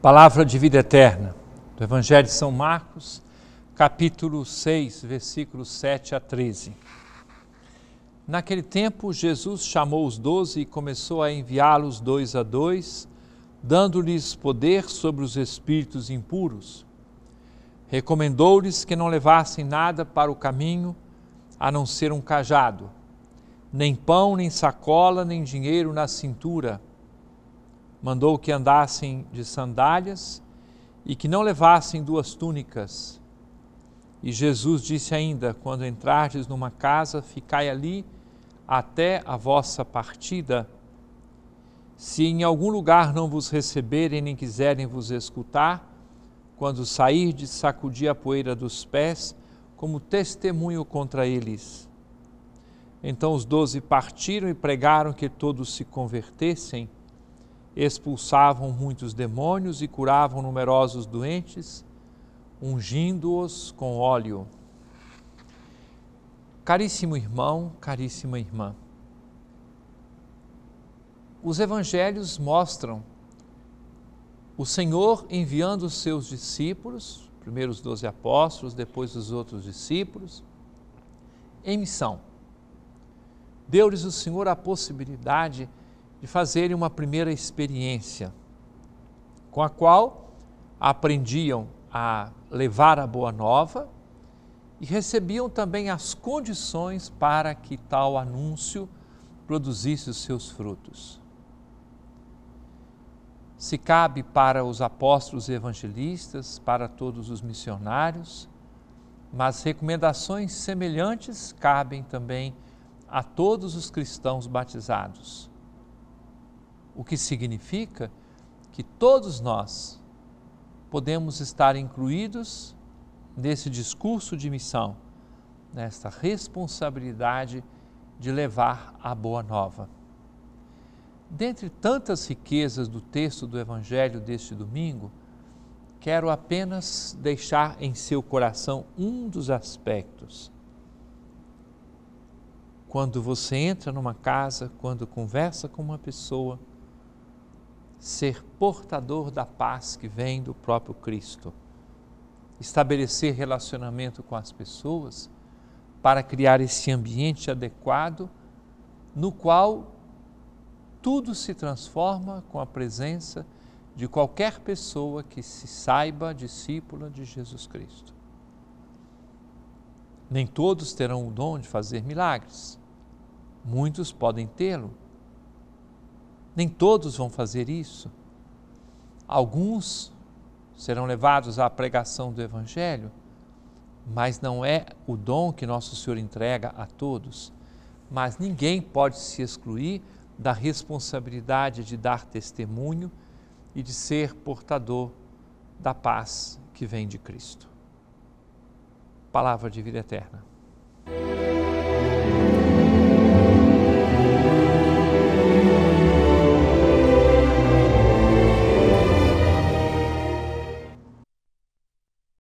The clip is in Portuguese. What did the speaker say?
Palavra de vida eterna do Evangelho de São Marcos, capítulo 6, versículos 7 a 13. Naquele tempo, Jesus chamou os doze e começou a enviá-los dois a dois, dando-lhes poder sobre os espíritos impuros. Recomendou-lhes que não levassem nada para o caminho, a não ser um cajado, nem pão, nem sacola, nem dinheiro na cintura mandou que andassem de sandálias e que não levassem duas túnicas. E Jesus disse ainda: Quando entrardes numa casa, ficai ali até a vossa partida. Se em algum lugar não vos receberem nem quiserem vos escutar, quando sairdes, sacudi a poeira dos pés como testemunho contra eles. Então os doze partiram e pregaram que todos se convertessem expulsavam muitos demônios e curavam numerosos doentes, ungindo-os com óleo. Caríssimo irmão, caríssima irmã, os evangelhos mostram o Senhor enviando os seus discípulos, primeiro os doze apóstolos, depois os outros discípulos, em missão. Deu-lhes o Senhor a possibilidade de de fazerem uma primeira experiência, com a qual aprendiam a levar a boa nova e recebiam também as condições para que tal anúncio produzisse os seus frutos. Se cabe para os apóstolos evangelistas, para todos os missionários, mas recomendações semelhantes cabem também a todos os cristãos batizados o que significa que todos nós podemos estar incluídos nesse discurso de missão, nesta responsabilidade de levar a boa nova. Dentre tantas riquezas do texto do Evangelho deste domingo, quero apenas deixar em seu coração um dos aspectos. Quando você entra numa casa, quando conversa com uma pessoa, ser portador da paz que vem do próprio Cristo, estabelecer relacionamento com as pessoas para criar esse ambiente adequado no qual tudo se transforma com a presença de qualquer pessoa que se saiba discípula de Jesus Cristo. Nem todos terão o dom de fazer milagres. Muitos podem tê-lo, nem todos vão fazer isso. Alguns serão levados à pregação do Evangelho, mas não é o dom que Nosso Senhor entrega a todos. Mas ninguém pode se excluir da responsabilidade de dar testemunho e de ser portador da paz que vem de Cristo. Palavra de vida eterna.